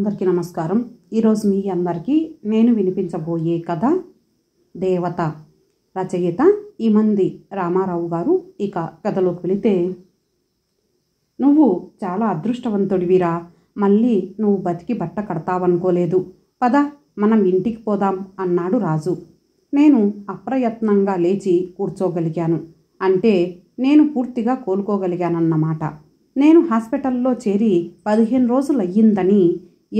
అందరికీ నమస్కారం ఈరోజు మీ అందరికీ నేను వినిపించబోయే కథ దేవత రచయిత ఈ మంది రామారావు గారు ఇక కథలోకి వెళితే నువ్వు చాలా అదృష్టవంతుడివిరా మళ్ళీ నువ్వు బతికి బట్ట కడతావనుకోలేదు పద మనం ఇంటికి పోదాం అన్నాడు రాజు నేను అప్రయత్నంగా లేచి కూర్చోగలిగాను అంటే నేను పూర్తిగా కోలుకోగలిగానన్నమాట నేను హాస్పిటల్లో చేరి పదిహేను రోజులు అయ్యిందని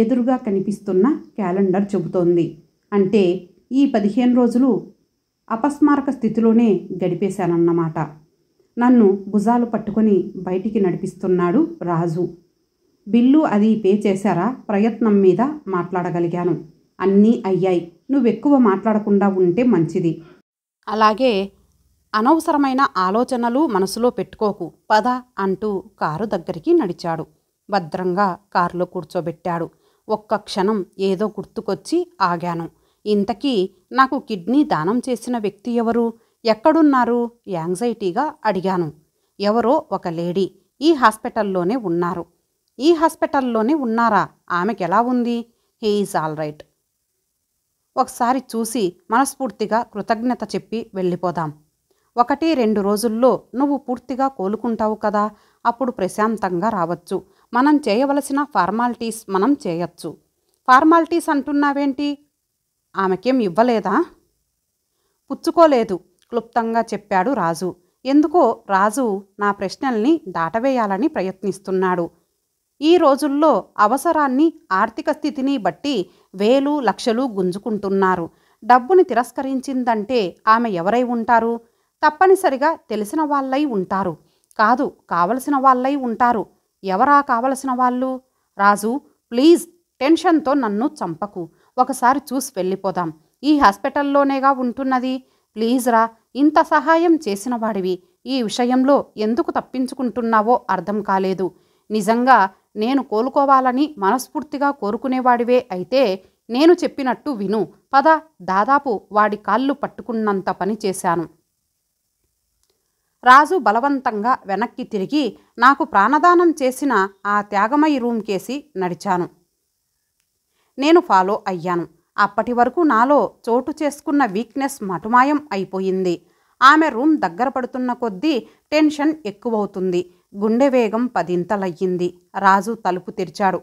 ఎదురుగా కనిపిస్తున్న క్యాలెండర్ చెబుతోంది అంటే ఈ పదిహేను రోజులు అపస్మారక స్థితిలోనే గడిపేశానన్నమాట నన్ను భుజాలు పట్టుకొని బయటికి నడిపిస్తున్నాడు రాజు బిల్లు అది పే చేశారా ప్రయత్నం మీద మాట్లాడగలిగాను అన్నీ అయ్యాయి నువ్వెక్కువ మాట్లాడకుండా ఉంటే మంచిది అలాగే అనవసరమైన ఆలోచనలు మనసులో పెట్టుకోకు పద అంటూ కారు దగ్గరికి నడిచాడు భద్రంగా కారులో కూర్చోబెట్టాడు ఒక్క క్షణం ఏదో గుర్తుకొచ్చి ఆగాను ఇంతకీ నాకు కిడ్నీ దానం చేసిన వ్యక్తి ఎవరు ఎక్కడున్నారు యాంగ్జైటీగా అడిగాను ఎవరో ఒక లేడీ ఈ హాస్పిటల్లోనే ఉన్నారు ఈ హాస్పిటల్లోనే ఉన్నారా ఆమెకెలా ఉంది ఈజ్ ఆల్ రైట్ ఒకసారి చూసి మనస్ఫూర్తిగా కృతజ్ఞత చెప్పి వెళ్ళిపోదాం ఒకటి రెండు రోజుల్లో నువ్వు పూర్తిగా కోలుకుంటావు కదా అప్పుడు ప్రశాంతంగా రావచ్చు మనం చేయవలసిన ఫార్మాలిటీస్ మనం చేయొచ్చు ఫార్మాలిటీస్ అంటున్నావేంటి ఆమెకేం ఇవ్వలేదా పుచ్చుకోలేదు క్లుప్తంగా చెప్పాడు రాజు ఎందుకో రాజు నా ప్రశ్నల్ని దాటవేయాలని ప్రయత్నిస్తున్నాడు ఈ రోజుల్లో అవసరాన్ని ఆర్థిక స్థితిని బట్టి వేలు లక్షలు గుంజుకుంటున్నారు డబ్బుని తిరస్కరించిందంటే ఆమె ఎవరై ఉంటారు తప్పనిసరిగా తెలిసిన వాళ్ళై ఉంటారు కాదు కావలసిన వాళ్ళై ఉంటారు ఎవరా కావలసిన వాళ్ళు రాజు ప్లీజ్ టెన్షన్తో నన్ను చంపకు ఒకసారి చూసి వెళ్ళిపోదాం ఈ హాస్పిటల్లోనేగా ఉంటున్నది ప్లీజ్ రా ఇంత సహాయం చేసిన వాడివి ఈ విషయంలో ఎందుకు తప్పించుకుంటున్నావో అర్థం కాలేదు నిజంగా నేను కోలుకోవాలని మనస్ఫూర్తిగా కోరుకునేవాడివే అయితే నేను చెప్పినట్టు విను పద దాదాపు వాడి కాళ్ళు పట్టుకున్నంత పని చేశాను రాజు బలవంతంగా వెనక్కి తిరిగి నాకు ప్రాణదానం చేసిన ఆ త్యాగమై రూమ్ కేసి నడిచాను నేను ఫాలో అయ్యాను అప్పటి వరకు నాలో చోటు చేసుకున్న వీక్నెస్ మటుమాయం అయిపోయింది ఆమె రూమ్ దగ్గర పడుతున్న కొద్దీ టెన్షన్ ఎక్కువవుతుంది గుండె వేగం పదింతలయ్యింది రాజు తలుపు తెరిచాడు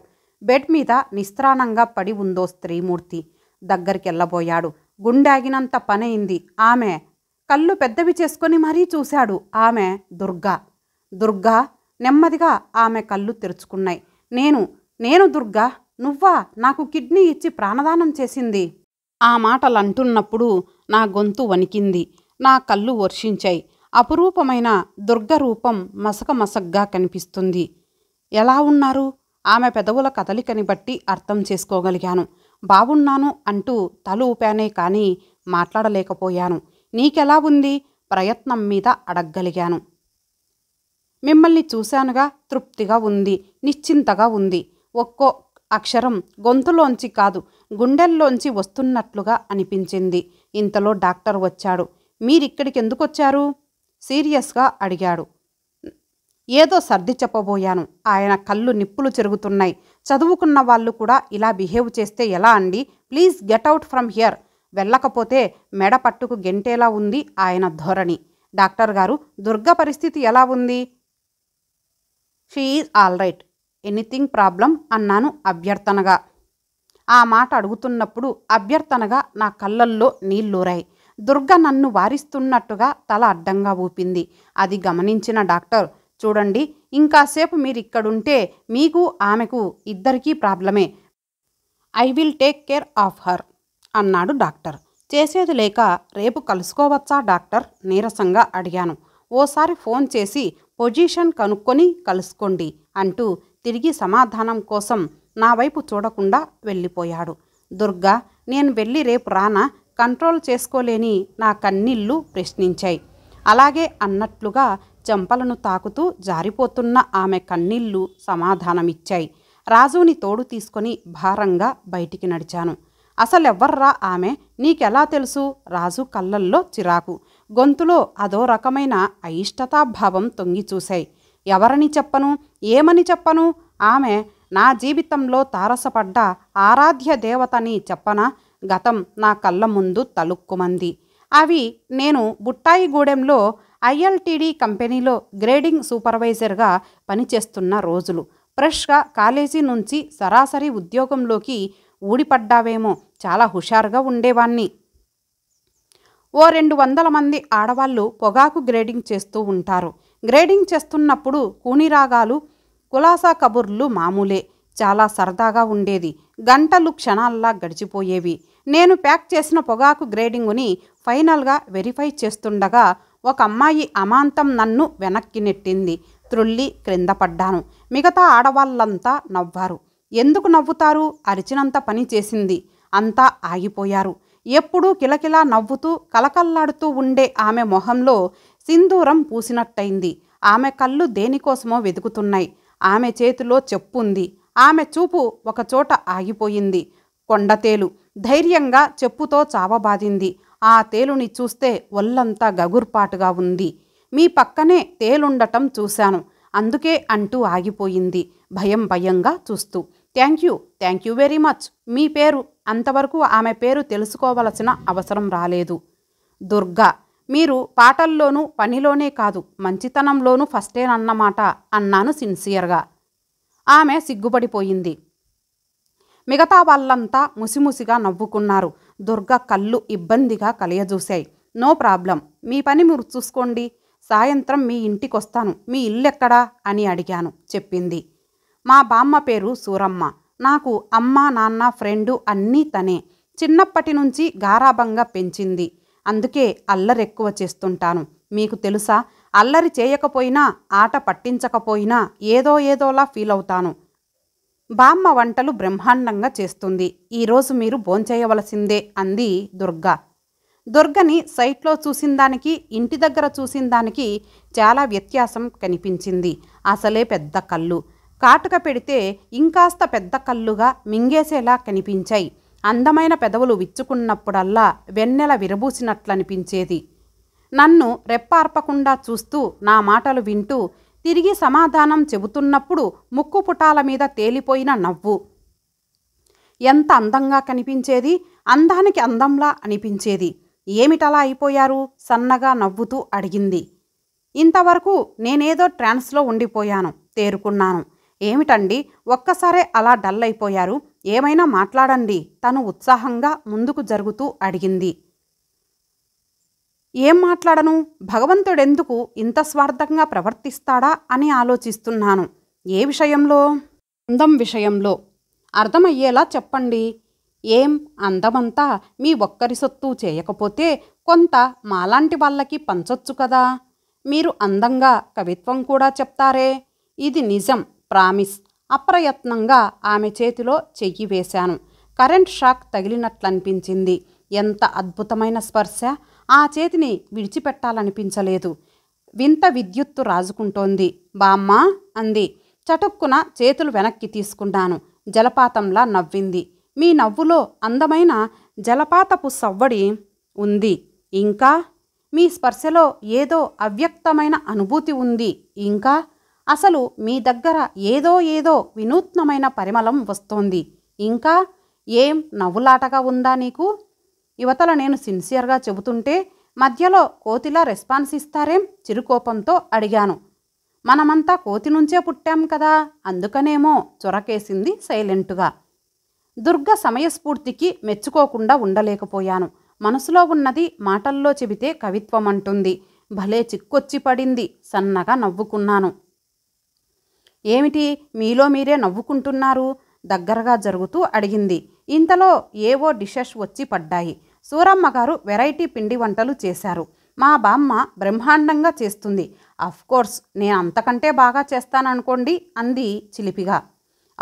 బెడ్ మీద నిస్త్రాణంగా పడి ఉందో స్త్రీమూర్తి దగ్గరికెళ్ళబోయాడు గుండాగినంత పనైంది ఆమె కళ్ళు పెద్దవి చేసుకొని మరీ చూశాడు ఆమె దుర్గా దుర్గా నెమ్మదిగా ఆమె కళ్ళు తెరుచుకున్నాయి నేను నేను దుర్గా నువ్వా నాకు కిడ్నీ ఇచ్చి ప్రాణదానం చేసింది ఆ మాటలు అంటున్నప్పుడు నా గొంతు వణికింది నా కళ్ళు వర్షించాయి అపురూపమైన దుర్గ రూపం మసక మసగ్గా కనిపిస్తుంది ఎలా ఉన్నారు ఆమె పెదవుల కదలికని బట్టి అర్థం చేసుకోగలిగాను బాగున్నాను అంటూ తల ఊపానే కానీ మాట్లాడలేకపోయాను నీకెలా ఉంది ప్రయత్నం మీద అడగగలిగాను మిమ్మల్ని చూశానుగా తృప్తిగా ఉంది నిశ్చింతగా ఉంది ఒక్కో అక్షరం గొంతులోంచి కాదు గుండెల్లోంచి వస్తున్నట్లుగా అనిపించింది ఇంతలో డాక్టర్ వచ్చాడు మీరిక్కడికి ఎందుకు వచ్చారు సీరియస్గా అడిగాడు ఏదో సర్ది చెప్పబోయాను ఆయన కళ్ళు నిప్పులు చెరుగుతున్నాయి చదువుకున్న వాళ్ళు కూడా ఇలా బిహేవ్ చేస్తే ఎలా అండి please get out from here వెళ్ళకపోతే మెడ పట్టుకు గెంటేలా ఉంది ఆయన ధోరణి డాక్టర్ గారు దుర్గ పరిస్థితి ఎలా ఉంది she all right anything problem అన్నాను అభ్యర్థనగా ఆ మాట అడుగుతున్నప్పుడు అభ్యర్థనగా నా కళ్ళల్లో నీళ్లూరాయి దుర్గ నన్ను వారిస్తున్నట్టుగా తల అడ్డంగా ఊపింది అది గమనించిన డాక్టర్ చూడండి ఇంకాసేపు మీరు ఇక్కడుంటే మీకు ఆమెకు ఇద్దరికీ ప్రాబ్లమే I will take care of her అన్నాడు డాక్టర్ చేసేది లేక రేపు కలుసుకోవచ్చా డాక్టర్ నీరసంగా అడిగాను ఓసారి ఫోన్ చేసి పొజిషన్ కనుక్కొని కలుసుకోండి అంటూ తిరిగి సమాధానం కోసం నా వైపు చూడకుండా వెళ్ళిపోయాడు దుర్గా నేను వెళ్ళి రేపు రానా కంట్రోల్ చేసుకోలేని నా కన్నీళ్ళు ప్రశ్నించాయి అలాగే అన్నట్లుగా చెంపలను తాకుతూ జారిపోతున్న ఆమె కన్నీళ్ళు సమాధానమిచ్చాయి రాజుని తోడు తీసుకొని భారంగా బయటికి నడిచాను అసలెవ్వర్రా ఆమె నీకెలా తెలుసు రాజు కళ్ళల్లో చిరాకు గొంతులో అదో రకమైన అయిష్టతాభావం తొంగిచూశాయి ఎవరని చెప్పను ఏమని చెప్పను ఆమె నా జీవితంలో తారసపడ్డ ఆరాధ్య దేవతని చెప్పన గతం నా కళ్ళ ముందు తలుక్కుమంది అవి నేను బుట్టాయిగూడెంలో ఐఎల్టీడీ కంపెనీలో గ్రేడింగ్ సూపర్వైజర్గా పనిచేస్తున్న రోజులు ఫ్రెష్గా కాలేజీ నుంచి సరాసరి ఉద్యోగంలోకి ఊడిపడ్డావేమో చాలా హుషారుగా ఉండేవాణ్ణి ఓ రెండు వందల మంది ఆడవాళ్ళు పొగాకు గ్రేడింగ్ చేస్తూ ఉంటారు గ్రేడింగ్ చేస్తున్నప్పుడు కూనిరాగాలు కులాసా కబుర్లు మామూలే చాలా సరదాగా ఉండేది గంటలు క్షణాల్లా గడిచిపోయేవి నేను ప్యాక్ చేసిన పొగాకు గ్రేడింగుని ఫైనల్గా వెరిఫై చేస్తుండగా ఒక అమ్మాయి అమాంతం నన్ను వెనక్కి నెట్టింది త్రుళ్ళి క్రింద పడ్డాను మిగతా ఆడవాళ్ళంతా నవ్వారు ఎందుకు నవ్వుతారు అరిచినంత పని చేసింది అంతా ఆగిపోయారు ఎప్పుడూ కిలకిలా నవ్వుతూ కలకల్లాడుతూ ఉండే ఆమె మొహంలో సింధూరం పూసినట్టయింది ఆమె కళ్ళు దేనికోసమో వెతుకుతున్నాయి ఆమె చేతిలో చెప్పుంది ఆమె చూపు ఒకచోట ఆగిపోయింది కొండతేలు ధైర్యంగా చెప్పుతో చావబాదింది ఆ తేలుని చూస్తే ఒళ్ళంతా గగుర్పాటుగా ఉంది మీ పక్కనే తేలుండటం చూశాను అందుకే అంటూ ఆగిపోయింది భయం భయంగా చూస్తూ thank you thank you very much మీ పేరు అంతవరకు ఆమె పేరు తెలుసుకోవలసిన అవసరం రాలేదు దుర్గా మీరు పాటల్లోనూ పనిలోనే కాదు మంచితనంలోనూ ఫస్టేనన్నమాట అన్నాను సిన్సియర్గా ఆమె సిగ్గుపడిపోయింది మిగతా వాళ్ళంతా ముసిముసిగా నవ్వుకున్నారు దుర్గ కళ్ళు ఇబ్బందిగా కలియజూశాయి నో ప్రాబ్లం మీ పని మీరు చూసుకోండి సాయంత్రం మీ ఇంటికొస్తాను మీ ఇల్లెక్కడా అని అడిగాను చెప్పింది మా బామ్మ పేరు సూరమ్మ నాకు అమ్మ నాన్న ఫ్రెండు అన్నీ తనే చిన్నప్పటి నుంచి గారాభంగా పెంచింది అందుకే అల్లరెక్కువ చేస్తుంటాను మీకు తెలుసా అల్లరి చేయకపోయినా ఆట పట్టించకపోయినా ఏదో ఏదోలా ఫీల్ అవుతాను బామ్మ వంటలు బ్రహ్మాండంగా చేస్తుంది ఈరోజు మీరు భోంచేయవలసిందే అంది దుర్గ దుర్గని సైట్లో చూసిన దానికి ఇంటి దగ్గర చూసిన దానికి చాలా వ్యత్యాసం కనిపించింది అసలే పెద్ద కళ్ళు కాటుక పెడితే ఇంకాస్త పెద్ద కళ్ళుగా మింగేసేలా కనిపించాయి అందమైన పెదవులు విచ్చుకున్నప్పుడల్లా వెన్నెల విరబూసినట్లనిపించేది నన్ను రెప్పార్పకుండా చూస్తూ నా మాటలు వింటూ తిరిగి సమాధానం చెబుతున్నప్పుడు ముక్కు పుటాల మీద తేలిపోయిన నవ్వు ఎంత అందంగా కనిపించేది అందానికి అందంలా అనిపించేది ఏమిటలా అయిపోయారు సన్నగా నవ్వుతూ అడిగింది ఇంతవరకు నేనేదో ట్రాన్స్లో ఉండిపోయాను తేరుకున్నాను ఏమిటండి ఒక్కసారే అలా డల్ అయిపోయారు ఏమైనా మాట్లాడండి తను ఉత్సాహంగా ముందుకు జరుగుతూ అడిగింది ఏం మాట్లాడను భగవంతుడెందుకు ఇంత స్వార్థంగా ప్రవర్తిస్తాడా అని ఆలోచిస్తున్నాను ఏ విషయంలో అందం విషయంలో అర్థమయ్యేలా చెప్పండి ఏం అందమంతా మీ ఒక్కరి సొత్తు చేయకపోతే కొంత మాలాంటి వాళ్ళకి పంచొచ్చు కదా మీరు అందంగా కవిత్వం కూడా చెప్తారే ఇది నిజం ప్రామిస్ అప్రయత్నంగా ఆమె చేతిలో చెయ్యి వేశాను కరెంట్ షాక్ తగిలినట్లనిపించింది ఎంత అద్భుతమైన స్పర్శ ఆ చేతిని విడిచిపెట్టాలనిపించలేదు వింత విద్యుత్తు రాజుకుంటోంది బామ్మ అంది చటుక్కున చేతులు వెనక్కి తీసుకున్నాను జలపాతంలా నవ్వింది మీ నవ్వులో అందమైన జలపాతపు సవ్వడి ఉంది ఇంకా మీ స్పర్శలో ఏదో అవ్యక్తమైన అనుభూతి ఉంది ఇంకా అసలు మీ దగ్గర ఏదో ఏదో వినూత్నమైన పరిమళం వస్తోంది ఇంకా ఏం నవ్వులాటగా ఉందా నీకు యువతల నేను సిన్సియర్గా చెబుతుంటే మధ్యలో కోతిలా రెస్పాన్స్ ఇస్తారేం చిరుకోపంతో అడిగాను మనమంతా కోతి నుంచే పుట్టాం కదా అందుకనేమో చొరకేసింది సైలెంటుగా దుర్గ సమయస్ఫూర్తికి మెచ్చుకోకుండా ఉండలేకపోయాను మనసులో ఉన్నది మాటల్లో చెబితే కవిత్వం అంటుంది భలే చిక్కొచ్చి పడింది సన్నగా నవ్వుకున్నాను ఏమిటి మీలో మీరే నవ్వుకుంటున్నారు దగ్గరగా జరుగుతూ అడిగింది ఇంతలో ఏవో డిషెస్ వచ్చి పడ్డాయి సూరమ్మ గారు వెరైటీ పిండి వంటలు చేశారు మా బామ్మ బ్రహ్మాండంగా చేస్తుంది కోర్స్ నేను అంతకంటే బాగా చేస్తాననుకోండి అంది చిలిపిగా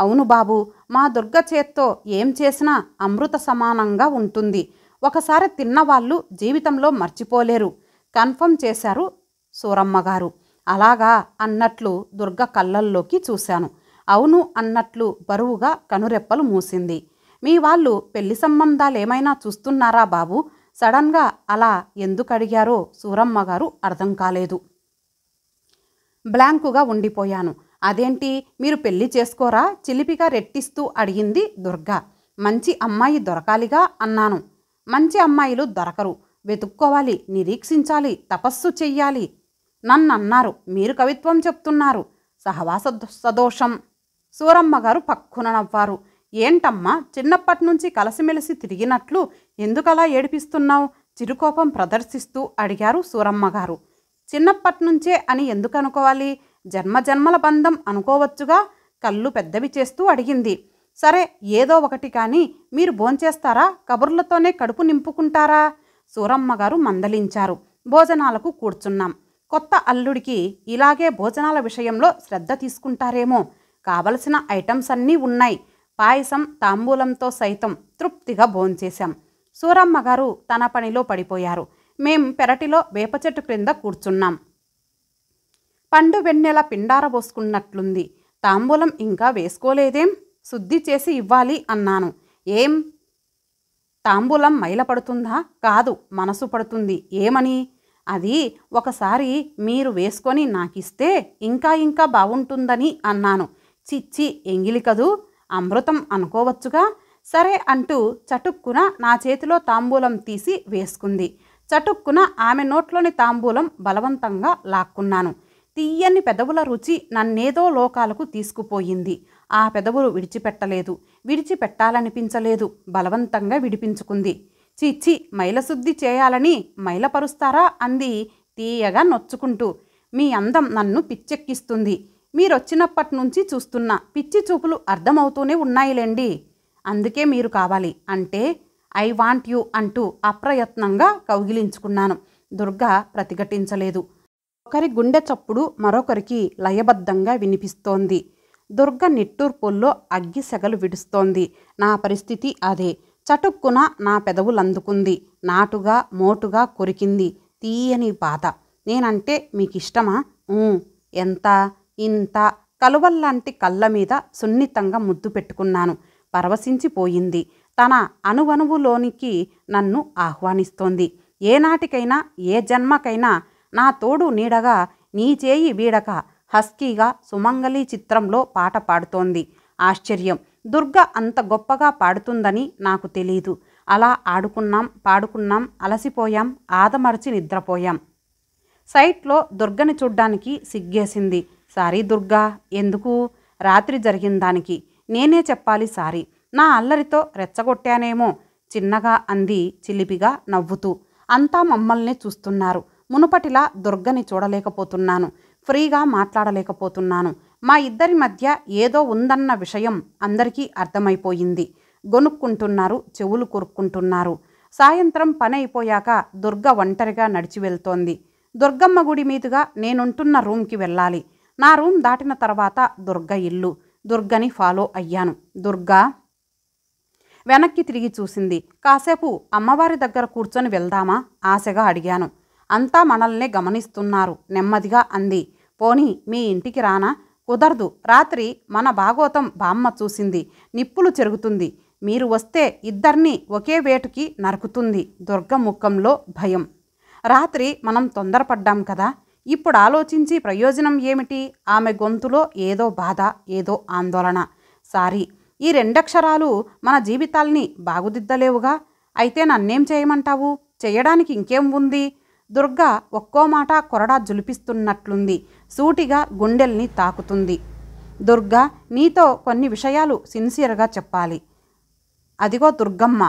అవును బాబు మా దుర్గ చేత్తో ఏం చేసినా అమృత సమానంగా ఉంటుంది ఒకసారి తిన్నవాళ్ళు జీవితంలో మర్చిపోలేరు కన్ఫర్మ్ చేశారు సూరమ్మ గారు అలాగా అన్నట్లు దుర్గ కళ్ళల్లోకి చూశాను అవును అన్నట్లు బరువుగా కనురెప్పలు మూసింది మీ వాళ్ళు పెళ్లి సంబంధాలేమైనా చూస్తున్నారా బాబు సడన్గా అలా ఎందుకు అడిగారో సూరమ్మ గారు అర్థం కాలేదు బ్లాంకుగా ఉండిపోయాను అదేంటి మీరు పెళ్లి చేసుకోరా చిలిపిగా రెట్టిస్తూ అడిగింది దుర్గ మంచి అమ్మాయి దొరకాలిగా అన్నాను మంచి అమ్మాయిలు దొరకరు వెతుక్కోవాలి నిరీక్షించాలి తపస్సు చెయ్యాలి నన్ను అన్నారు మీరు కవిత్వం చెప్తున్నారు సహవాస సదోషం సూరమ్మగారు పక్కున నవ్వారు ఏంటమ్మా చిన్నప్పటి నుంచి కలసిమెలిసి తిరిగినట్లు ఎందుకలా ఏడిపిస్తున్నావు చిరుకోపం ప్రదర్శిస్తూ అడిగారు సూరమ్మగారు చిన్నప్పటి నుంచే అని ఎందుకు అనుకోవాలి జన్మజన్మల బంధం అనుకోవచ్చుగా కళ్ళు పెద్దవి చేస్తూ అడిగింది సరే ఏదో ఒకటి కానీ మీరు భోంచేస్తారా కబుర్లతోనే కడుపు నింపుకుంటారా సూరమ్మగారు మందలించారు భోజనాలకు కూర్చున్నాం కొత్త అల్లుడికి ఇలాగే భోజనాల విషయంలో శ్రద్ధ తీసుకుంటారేమో కావలసిన ఐటమ్స్ అన్నీ ఉన్నాయి పాయసం తాంబూలంతో సైతం తృప్తిగా భోంచేశాం సూరమ్మ గారు తన పనిలో పడిపోయారు మేం పెరటిలో వేప చెట్టు క్రింద కూర్చున్నాం పండు వెన్నెల పిండార పోసుకున్నట్లుంది తాంబూలం ఇంకా వేసుకోలేదేం శుద్ధి చేసి ఇవ్వాలి అన్నాను ఏం తాంబూలం మైల పడుతుందా కాదు మనసు పడుతుంది ఏమని అది ఒకసారి మీరు వేసుకొని నాకిస్తే ఇంకా ఇంకా బాగుంటుందని అన్నాను చిచ్చి ఎంగిలి కదూ అమృతం అనుకోవచ్చుగా సరే అంటూ చటుక్కున నా చేతిలో తాంబూలం తీసి వేసుకుంది చటుక్కున ఆమె నోట్లోని తాంబూలం బలవంతంగా లాక్కున్నాను తీయని పెదవుల రుచి నన్నేదో లోకాలకు తీసుకుపోయింది ఆ పెదవులు విడిచిపెట్టలేదు విడిచిపెట్టాలనిపించలేదు బలవంతంగా విడిపించుకుంది చీచి మైలశుద్ధి చేయాలని మైలపరుస్తారా అంది తీయగా నొచ్చుకుంటూ మీ అందం నన్ను పిచ్చెక్కిస్తుంది మీరొచ్చినప్పటి నుంచి చూస్తున్నా పిచ్చి చూపులు అర్థమవుతూనే ఉన్నాయిలేండి అందుకే మీరు కావాలి అంటే ఐ వాంట్ యు అంటూ అప్రయత్నంగా కౌగిలించుకున్నాను దుర్గా ప్రతిఘటించలేదు ఒకరి గుండె చప్పుడు మరొకరికి లయబద్ధంగా వినిపిస్తోంది దుర్గ నిట్టూర్పుల్లో అగ్గి సెగలు విడుస్తోంది నా పరిస్థితి అదే చటుక్కున నా పెదవులందుకుంది నాటుగా మోటుగా కొరికింది తీయని బాధ నేనంటే మీకు ఇష్టమా ఎంత ఇంత కలువల్లాంటి కళ్ళ మీద సున్నితంగా ముద్దు పెట్టుకున్నాను పరవశించిపోయింది తన అణువణువులోనికి నన్ను ఆహ్వానిస్తోంది ఏనాటికైనా ఏ జన్మకైనా నా తోడు నీడగా నీ చేయి వీడక హస్కీగా సుమంగళి చిత్రంలో పాట పాడుతోంది ఆశ్చర్యం దుర్గ అంత గొప్పగా పాడుతుందని నాకు తెలీదు అలా ఆడుకున్నాం పాడుకున్నాం అలసిపోయాం ఆదమరచి నిద్రపోయాం సైట్లో దుర్గని చూడ్డానికి సిగ్గేసింది సారీ దుర్గా ఎందుకు రాత్రి జరిగిన దానికి నేనే చెప్పాలి సారీ నా అల్లరితో రెచ్చగొట్టానేమో చిన్నగా అంది చిలిపిగా నవ్వుతూ అంతా మమ్మల్ని చూస్తున్నారు మునుపటిలా దుర్గని చూడలేకపోతున్నాను ఫ్రీగా మాట్లాడలేకపోతున్నాను మా ఇద్దరి మధ్య ఏదో ఉందన్న విషయం అందరికీ అర్థమైపోయింది గొనుక్కుంటున్నారు చెవులు కొరుక్కుంటున్నారు సాయంత్రం పని అయిపోయాక దుర్గ ఒంటరిగా నడిచి వెళ్తోంది దుర్గమ్మ గుడి మీదుగా నేనుంటున్న రూమ్కి వెళ్ళాలి నా రూమ్ దాటిన తర్వాత దుర్గ ఇల్లు దుర్గని ఫాలో అయ్యాను దుర్గా వెనక్కి తిరిగి చూసింది కాసేపు అమ్మవారి దగ్గర కూర్చొని వెళ్దామా ఆశగా అడిగాను అంతా మనల్నే గమనిస్తున్నారు నెమ్మదిగా అంది పోనీ మీ ఇంటికి రానా కుదరదు రాత్రి మన భాగోతం బామ్మ చూసింది నిప్పులు చెరుగుతుంది మీరు వస్తే ఇద్దరిని ఒకే వేటుకి నరుకుతుంది దుర్గ ముఖంలో భయం రాత్రి మనం తొందరపడ్డాం కదా ఇప్పుడు ఆలోచించి ప్రయోజనం ఏమిటి ఆమె గొంతులో ఏదో బాధ ఏదో ఆందోళన సారీ ఈ రెండక్షరాలు మన జీవితాల్ని బాగుదిద్దలేవుగా అయితే నన్నేం చేయమంటావు చేయడానికి ఇంకేం ఉంది దుర్గా ఒక్కో మాట కొరడా జులిపిస్తున్నట్లుంది సూటిగా గుండెల్ని తాకుతుంది దుర్గా నీతో కొన్ని విషయాలు సిన్సియర్గా చెప్పాలి అదిగో దుర్గమ్మ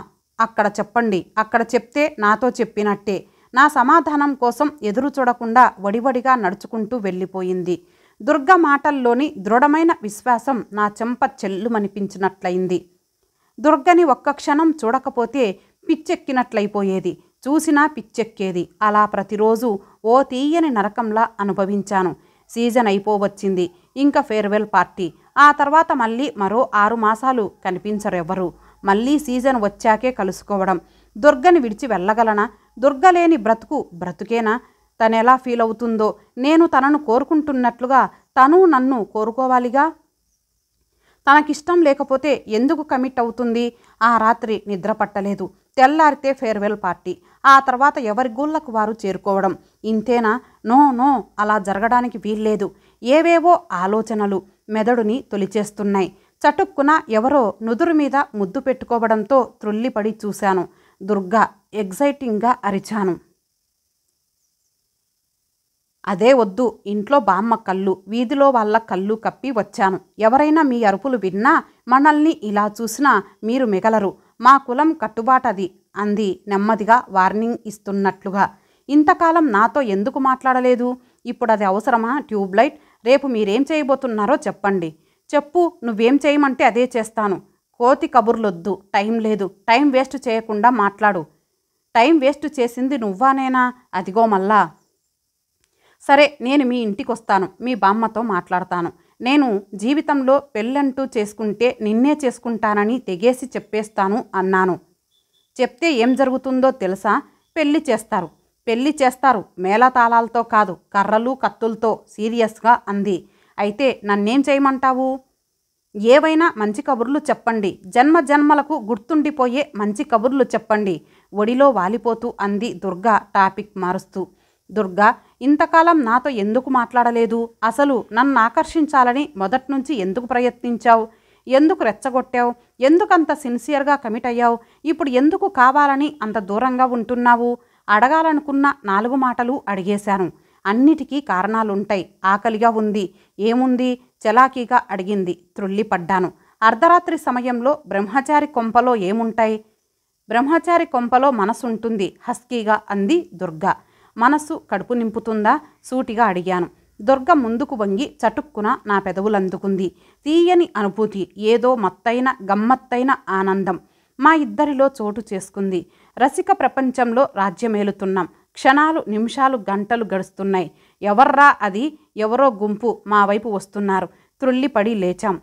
అక్కడ చెప్పండి అక్కడ చెప్తే నాతో చెప్పినట్టే నా సమాధానం కోసం ఎదురు చూడకుండా వడివడిగా నడుచుకుంటూ వెళ్ళిపోయింది దుర్గ మాటల్లోని దృఢమైన విశ్వాసం నా చెంప చెల్లుమనిపించినట్లయింది దుర్గని ఒక్క క్షణం చూడకపోతే పిచ్చెక్కినట్లయిపోయేది చూసినా పిచ్చెక్కేది అలా ప్రతిరోజు ఓ తీయని నరకంలా అనుభవించాను సీజన్ అయిపోవచ్చింది ఇంకా ఫేర్వెల్ పార్టీ ఆ తర్వాత మళ్ళీ మరో ఆరు మాసాలు కనిపించరు ఎవ్వరు మళ్ళీ సీజన్ వచ్చాకే కలుసుకోవడం దుర్గని విడిచి వెళ్ళగలనా లేని బ్రతుకు బ్రతుకేనా తనెలా ఫీల్ అవుతుందో నేను తనను కోరుకుంటున్నట్లుగా తను నన్ను కోరుకోవాలిగా తనకిష్టం లేకపోతే ఎందుకు కమిట్ అవుతుంది ఆ రాత్రి నిద్ర పట్టలేదు తెల్లారితే ఫేర్వెల్ పార్టీ ఆ తర్వాత ఎవరి గూళ్ళకు వారు చేరుకోవడం ఇంతేనా నో నో అలా జరగడానికి వీల్లేదు ఏవేవో ఆలోచనలు మెదడుని తొలిచేస్తున్నాయి చటుక్కున ఎవరో నుదురు మీద ముద్దు పెట్టుకోవడంతో త్రుల్లిపడి చూశాను దుర్గా ఎగ్జైటింగ్గా అరిచాను అదే వద్దు ఇంట్లో బామ్మ కళ్ళు వీధిలో వాళ్ళ కళ్ళు కప్పి వచ్చాను ఎవరైనా మీ అరుపులు విన్నా మనల్ని ఇలా చూసినా మీరు మిగలరు మా కులం కట్టుబాటది అంది నెమ్మదిగా వార్నింగ్ ఇస్తున్నట్లుగా ఇంతకాలం నాతో ఎందుకు మాట్లాడలేదు ఇప్పుడు అది అవసరమా ట్యూబ్లైట్ రేపు మీరేం చేయబోతున్నారో చెప్పండి చెప్పు నువ్వేం చేయమంటే అదే చేస్తాను కోతి కబుర్లొద్దు టైం లేదు టైం వేస్ట్ చేయకుండా మాట్లాడు టైం వేస్ట్ చేసింది నువ్వా నేనా అదిగో మళ్ళా సరే నేను మీ ఇంటికి వస్తాను మీ బామ్మతో మాట్లాడతాను నేను జీవితంలో పెళ్ళంటూ చేసుకుంటే నిన్నే చేసుకుంటానని తెగేసి చెప్పేస్తాను అన్నాను చెప్తే ఏం జరుగుతుందో తెలుసా పెళ్ళి చేస్తారు పెళ్లి చేస్తారు మేళతాళాలతో కాదు కర్రలు కత్తులతో సీరియస్గా అంది అయితే నన్నేం చేయమంటావు ఏవైనా మంచి కబుర్లు చెప్పండి జన్మ జన్మలకు గుర్తుండిపోయే మంచి కబుర్లు చెప్పండి ఒడిలో వాలిపోతూ అంది దుర్గా టాపిక్ మారుస్తూ దుర్గా ఇంతకాలం నాతో ఎందుకు మాట్లాడలేదు అసలు నన్ను ఆకర్షించాలని మొదట్నుంచి ఎందుకు ప్రయత్నించావు ఎందుకు రెచ్చగొట్టావు ఎందుకంత సిన్సియర్గా కమిట్ అయ్యావు ఇప్పుడు ఎందుకు కావాలని అంత దూరంగా ఉంటున్నావు అడగాలనుకున్న నాలుగు మాటలు అడిగేశాను అన్నిటికీ కారణాలుంటాయి ఆకలిగా ఉంది ఏముంది చలాకీగా అడిగింది త్రుళ్ళిపడ్డాను అర్ధరాత్రి సమయంలో బ్రహ్మచారి కొంపలో ఏముంటాయి బ్రహ్మచారి కొంపలో మనసుంటుంది హస్కీగా అంది దుర్గ మనసు కడుపు నింపుతుందా సూటిగా అడిగాను దుర్గ ముందుకు వంగి చటుక్కున నా పెదవులందుకుంది తీయని అనుభూతి ఏదో మత్తైన గమ్మత్తైన ఆనందం మా ఇద్దరిలో చోటు చేసుకుంది రసిక ప్రపంచంలో రాజ్యమేలుతున్నాం క్షణాలు నిమిషాలు గంటలు గడుస్తున్నాయి ఎవర్రా అది ఎవరో గుంపు మా వైపు వస్తున్నారు త్రుళ్ళిపడి లేచాం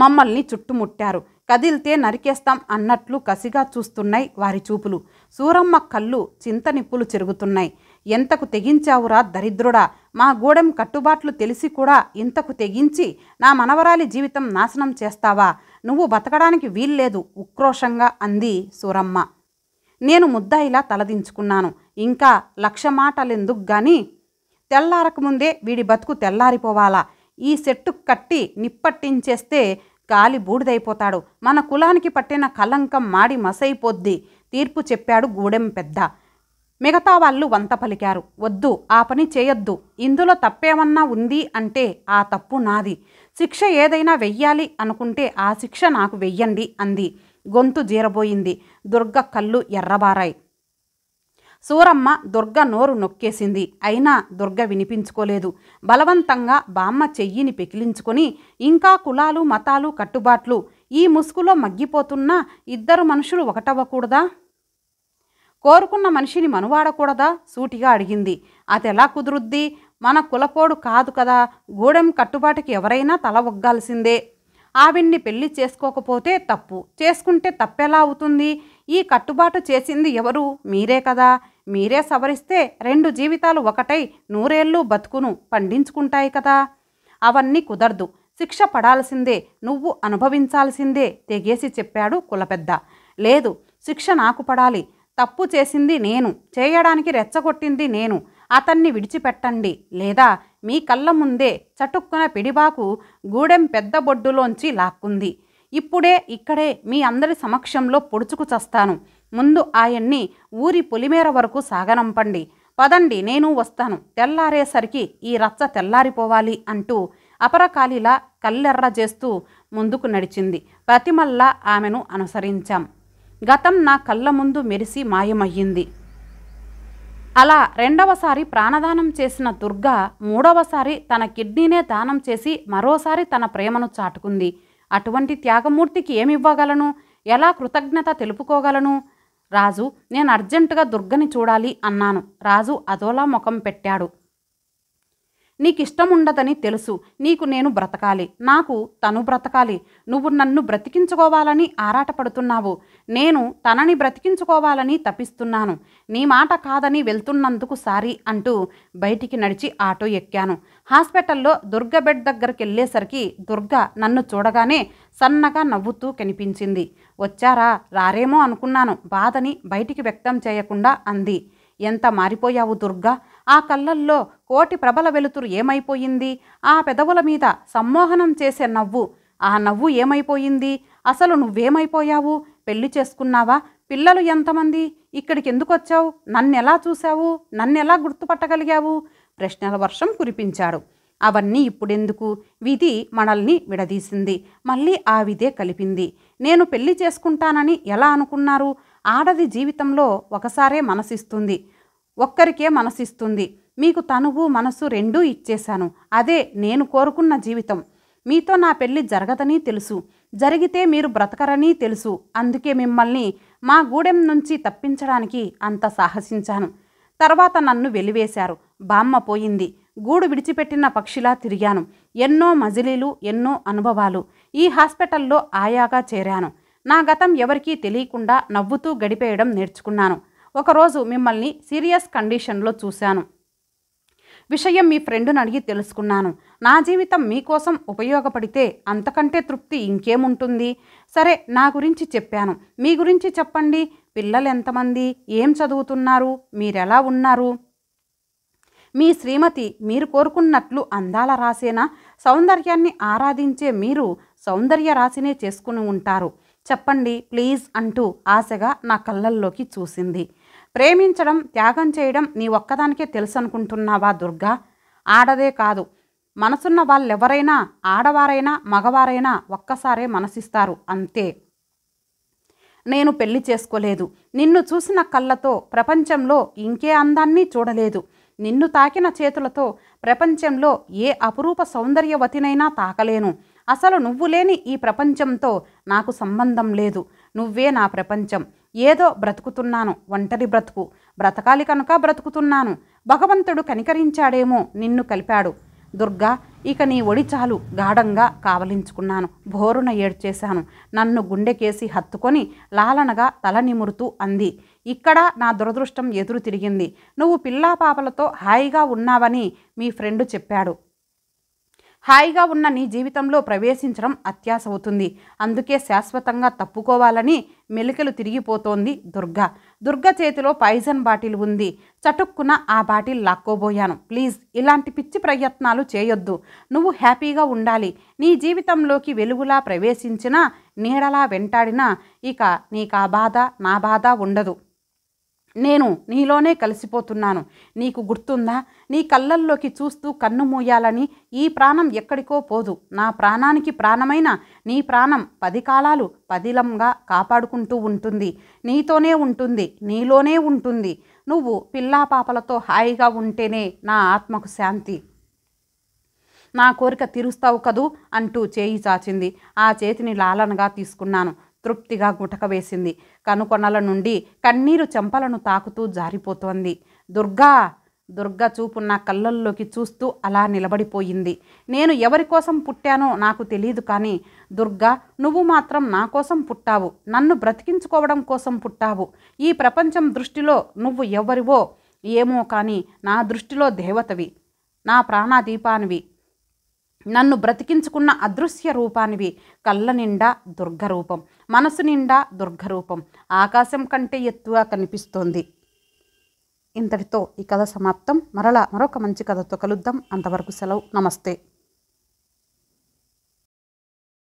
మమ్మల్ని చుట్టుముట్టారు కదిలితే నరికేస్తాం అన్నట్లు కసిగా చూస్తున్నాయి వారి చూపులు సూరమ్మ కళ్ళు చింత నిప్పులు చెరుగుతున్నాయి ఎంతకు తెగించావురా దరిద్రుడా మా గూడెం కట్టుబాట్లు తెలిసి కూడా ఇంతకు తెగించి నా మనవరాలి జీవితం నాశనం చేస్తావా నువ్వు బతకడానికి వీల్లేదు ఉక్రోషంగా అంది సూరమ్మ నేను ముద్దాయిలా తలదించుకున్నాను ఇంకా లక్ష మాటలెందుకు గాని తెల్లారకముందే వీడి బతుకు తెల్లారిపోవాలా ఈ సెట్టు కట్టి నిప్పట్టించేస్తే గాలి బూడిదైపోతాడు మన కులానికి పట్టిన కలంకం మాడి మసైపోద్ది తీర్పు చెప్పాడు గూడెం పెద్ద మిగతా వాళ్ళు వంత పలికారు వద్దు ఆ పని చేయొద్దు ఇందులో తప్పేమన్నా ఉంది అంటే ఆ తప్పు నాది శిక్ష ఏదైనా వెయ్యాలి అనుకుంటే ఆ శిక్ష నాకు వెయ్యండి అంది గొంతు జీరబోయింది దుర్గ కళ్ళు ఎర్రబారాయి సూరమ్మ దుర్గ నోరు నొక్కేసింది అయినా దుర్గ వినిపించుకోలేదు బలవంతంగా బామ్మ చెయ్యిని పెకిలించుకొని ఇంకా కులాలు మతాలు కట్టుబాట్లు ఈ ముసుగులో మగ్గిపోతున్నా ఇద్దరు మనుషులు ఒకటవ్వకూడదా కోరుకున్న మనిషిని మనువాడకూడదా సూటిగా అడిగింది అదెలా కుదురుద్ది మన కులపోడు కాదు కదా గూడెం కట్టుబాటుకి ఎవరైనా తల ఒగ్గాల్సిందే ఆవిడ్ని పెళ్లి చేసుకోకపోతే తప్పు చేసుకుంటే తప్పెలా అవుతుంది ఈ కట్టుబాటు చేసింది ఎవరు మీరే కదా మీరే సవరిస్తే రెండు జీవితాలు ఒకటై నూరేళ్ళు బతుకును పండించుకుంటాయి కదా అవన్నీ కుదరదు శిక్ష పడాల్సిందే నువ్వు అనుభవించాల్సిందే తెగేసి చెప్పాడు కులపెద్ద లేదు శిక్ష నాకు పడాలి తప్పు చేసింది నేను చేయడానికి రెచ్చగొట్టింది నేను అతన్ని విడిచిపెట్టండి లేదా మీ కళ్ళ ముందే చటుక్కున పిడిబాకు గూడెం పెద్ద బొడ్డులోంచి లాక్కుంది ఇప్పుడే ఇక్కడే మీ అందరి సమక్షంలో పొడుచుకు చస్తాను ముందు ఆయన్ని ఊరి పొలిమేర వరకు సాగనంపండి పదండి నేను వస్తాను తెల్లారేసరికి ఈ రచ్చ తెల్లారిపోవాలి అంటూ అపరకాలిలా కల్లెర్ర చేస్తూ ముందుకు నడిచింది ప్రతిమల్లా ఆమెను అనుసరించాం గతం నా కళ్ళ ముందు మెరిసి మాయమయ్యింది అలా రెండవసారి ప్రాణదానం చేసిన దుర్గా మూడవసారి తన కిడ్నీనే దానం చేసి మరోసారి తన ప్రేమను చాటుకుంది అటువంటి త్యాగమూర్తికి ఏమివ్వగలను ఎలా కృతజ్ఞత తెలుపుకోగలను రాజు నేను అర్జెంటుగా దుర్గని చూడాలి అన్నాను రాజు అదోలా ముఖం పెట్టాడు నీకు ఇష్టం ఉండదని తెలుసు నీకు నేను బ్రతకాలి నాకు తను బ్రతకాలి నువ్వు నన్ను బ్రతికించుకోవాలని ఆరాటపడుతున్నావు నేను తనని బ్రతికించుకోవాలని తపిస్తున్నాను నీ మాట కాదని వెళ్తున్నందుకు సారీ అంటూ బయటికి నడిచి ఆటో ఎక్కాను హాస్పిటల్లో దుర్గ బెడ్ దగ్గరికి వెళ్ళేసరికి దుర్గ నన్ను చూడగానే సన్నగా నవ్వుతూ కనిపించింది వచ్చారా రారేమో అనుకున్నాను బాధని బయటికి వ్యక్తం చేయకుండా అంది ఎంత మారిపోయావు దుర్గా ఆ కళ్ళల్లో కోటి ప్రబల వెలుతురు ఏమైపోయింది ఆ పెదవుల మీద సమ్మోహనం చేసే నవ్వు ఆ నవ్వు ఏమైపోయింది అసలు నువ్వేమైపోయావు పెళ్లి చేసుకున్నావా పిల్లలు ఎంతమంది ఇక్కడికి ఎందుకొచ్చావు నన్నెలా చూశావు నన్నెలా గుర్తుపట్టగలిగావు ప్రశ్నల వర్షం కురిపించాడు అవన్నీ ఇప్పుడెందుకు విధి మనల్ని విడదీసింది మళ్ళీ ఆ విధే కలిపింది నేను పెళ్లి చేసుకుంటానని ఎలా అనుకున్నారు ఆడది జీవితంలో ఒకసారే మనసిస్తుంది ఒక్కరికే మనసిస్తుంది మీకు తనువు మనసు రెండూ ఇచ్చేశాను అదే నేను కోరుకున్న జీవితం మీతో నా పెళ్లి జరగదని తెలుసు జరిగితే మీరు బ్రతకరని తెలుసు అందుకే మిమ్మల్ని మా గూడెం నుంచి తప్పించడానికి అంత సాహసించాను తర్వాత నన్ను వెలివేశారు బామ్మ పోయింది గూడు విడిచిపెట్టిన పక్షిలా తిరిగాను ఎన్నో మజిలీలు ఎన్నో అనుభవాలు ఈ హాస్పిటల్లో ఆయాగా చేరాను నా గతం ఎవరికీ తెలియకుండా నవ్వుతూ గడిపేయడం నేర్చుకున్నాను ఒకరోజు మిమ్మల్ని సీరియస్ కండిషన్లో చూశాను విషయం మీ ఫ్రెండ్ను అడిగి తెలుసుకున్నాను నా జీవితం మీకోసం ఉపయోగపడితే అంతకంటే తృప్తి ఇంకేముంటుంది సరే నా గురించి చెప్పాను మీ గురించి చెప్పండి పిల్లలు ఎంతమంది ఏం చదువుతున్నారు మీరెలా ఉన్నారు మీ శ్రీమతి మీరు కోరుకున్నట్లు అందాల రాసేన సౌందర్యాన్ని ఆరాధించే మీరు సౌందర్య రాశినే చేసుకుని ఉంటారు చెప్పండి ప్లీజ్ అంటూ ఆశగా నా కళ్ళల్లోకి చూసింది ప్రేమించడం త్యాగం చేయడం నీ ఒక్కదానికే తెలుసు అనుకుంటున్నావా దుర్గా ఆడదే కాదు మనసున్న వాళ్ళెవరైనా ఆడవారైనా మగవారైనా ఒక్కసారే మనసిస్తారు అంతే నేను పెళ్లి చేసుకోలేదు నిన్ను చూసిన కళ్ళతో ప్రపంచంలో ఇంకే అందాన్ని చూడలేదు నిన్ను తాకిన చేతులతో ప్రపంచంలో ఏ అపురూప సౌందర్యవతినైనా తాకలేను అసలు నువ్వు లేని ఈ ప్రపంచంతో నాకు సంబంధం లేదు నువ్వే నా ప్రపంచం ఏదో బ్రతుకుతున్నాను ఒంటరి బ్రతుకు బ్రతకాలి కనుక బ్రతుకుతున్నాను భగవంతుడు కనికరించాడేమో నిన్ను కలిపాడు దుర్గా ఇక నీ ఒడి చాలు గాఢంగా కావలించుకున్నాను భోరున ఏడ్చేశాను నన్ను గుండెకేసి హత్తుకొని లాలనగా తల నిమురుతూ అంది ఇక్కడ నా దురదృష్టం ఎదురు తిరిగింది నువ్వు పిల్లా పాపలతో హాయిగా ఉన్నావని మీ ఫ్రెండు చెప్పాడు హాయిగా ఉన్న నీ జీవితంలో ప్రవేశించడం అత్యాశ అవుతుంది అందుకే శాశ్వతంగా తప్పుకోవాలని మెలికలు తిరిగిపోతోంది దుర్గ దుర్గ చేతిలో పాయిజన్ బాటిల్ ఉంది చటుక్కున ఆ బాటిల్ లాక్కోబోయాను ప్లీజ్ ఇలాంటి పిచ్చి ప్రయత్నాలు చేయొద్దు నువ్వు హ్యాపీగా ఉండాలి నీ జీవితంలోకి వెలుగులా ప్రవేశించినా నీడలా వెంటాడినా ఇక నీకు ఆ బాధ నా బాధ ఉండదు నేను నీలోనే కలిసిపోతున్నాను నీకు గుర్తుందా నీ కళ్ళల్లోకి చూస్తూ కన్ను మూయాలని ఈ ప్రాణం ఎక్కడికో పోదు నా ప్రాణానికి ప్రాణమైన నీ ప్రాణం పది కాలాలు పదిలంగా కాపాడుకుంటూ ఉంటుంది నీతోనే ఉంటుంది నీలోనే ఉంటుంది నువ్వు పిల్లా పాపలతో హాయిగా ఉంటేనే నా ఆత్మకు శాంతి నా కోరిక తీరుస్తావు కదూ అంటూ చేయి చాచింది ఆ చేతిని లాలనగా తీసుకున్నాను తృప్తిగా గుటక వేసింది కనుకొనల నుండి కన్నీరు చెంపలను తాకుతూ జారిపోతోంది దుర్గా దుర్గ చూపు నా కళ్ళల్లోకి చూస్తూ అలా నిలబడిపోయింది నేను ఎవరి కోసం పుట్టానో నాకు తెలియదు కానీ దుర్గా నువ్వు మాత్రం నా కోసం పుట్టావు నన్ను బ్రతికించుకోవడం కోసం పుట్టావు ఈ ప్రపంచం దృష్టిలో నువ్వు ఎవరివో ఏమో కానీ నా దృష్టిలో దేవతవి నా ప్రాణాదీపానివి నన్ను బ్రతికించుకున్న అదృశ్య రూపానివి కళ్ళ నిండా దుర్గరూపం మనసు నిండా దుర్గరూపం ఆకాశం కంటే ఎత్తుగా కనిపిస్తోంది ఇంతటితో ఈ కథ సమాప్తం మరలా మరొక మంచి కథతో కలుద్దాం అంతవరకు సెలవు నమస్తే